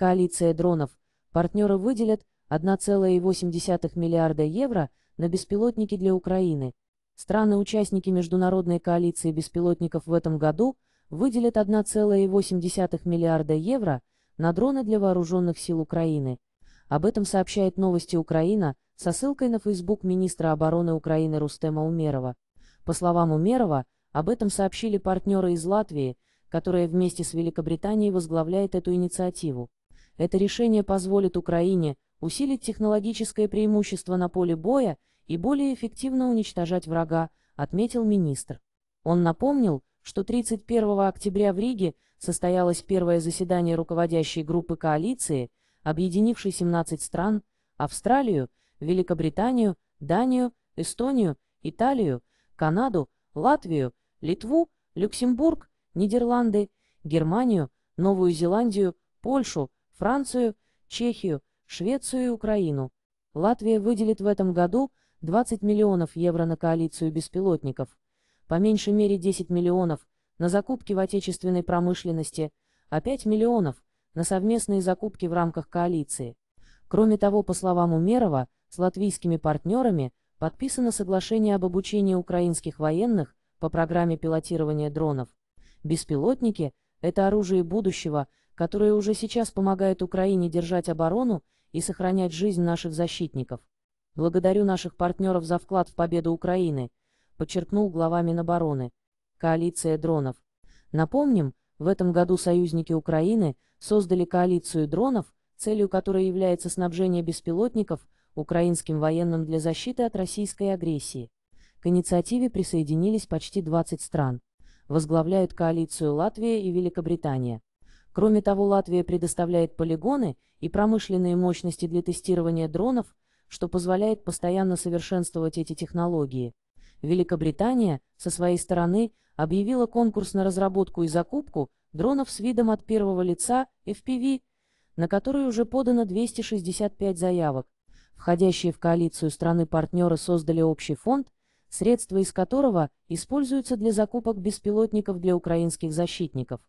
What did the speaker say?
Коалиция дронов. Партнеры выделят 1,8 миллиарда евро на беспилотники для Украины. Страны-участники Международной коалиции беспилотников в этом году выделят 1,8 миллиарда евро на дроны для вооруженных сил Украины. Об этом сообщает новости Украина со ссылкой на Facebook министра обороны Украины Рустема Умерова. По словам Умерова, об этом сообщили партнеры из Латвии, которая вместе с Великобританией возглавляет эту инициативу. Это решение позволит Украине усилить технологическое преимущество на поле боя и более эффективно уничтожать врага, отметил министр. Он напомнил, что 31 октября в Риге состоялось первое заседание руководящей группы коалиции, объединившей 17 стран, Австралию, Великобританию, Данию, Эстонию, Италию, Канаду, Латвию, Литву, Люксембург, Нидерланды, Германию, Новую Зеландию, Польшу, Францию, Чехию, Швецию и Украину. Латвия выделит в этом году 20 миллионов евро на коалицию беспилотников, по меньшей мере 10 миллионов на закупки в отечественной промышленности, а 5 миллионов на совместные закупки в рамках коалиции. Кроме того, по словам Умерова, с латвийскими партнерами подписано соглашение об обучении украинских военных по программе пилотирования дронов. Беспилотники – это оружие будущего, которые уже сейчас помогают Украине держать оборону и сохранять жизнь наших защитников. Благодарю наших партнеров за вклад в победу Украины, подчеркнул глава Минобороны. Коалиция дронов. Напомним, в этом году союзники Украины создали коалицию дронов, целью которой является снабжение беспилотников украинским военным для защиты от российской агрессии. К инициативе присоединились почти 20 стран. Возглавляют коалицию Латвия и Великобритания. Кроме того, Латвия предоставляет полигоны и промышленные мощности для тестирования дронов, что позволяет постоянно совершенствовать эти технологии. Великобритания, со своей стороны, объявила конкурс на разработку и закупку дронов с видом от первого лица FPV, на который уже подано 265 заявок. Входящие в коалицию страны-партнеры создали общий фонд, средства из которого используются для закупок беспилотников для украинских защитников.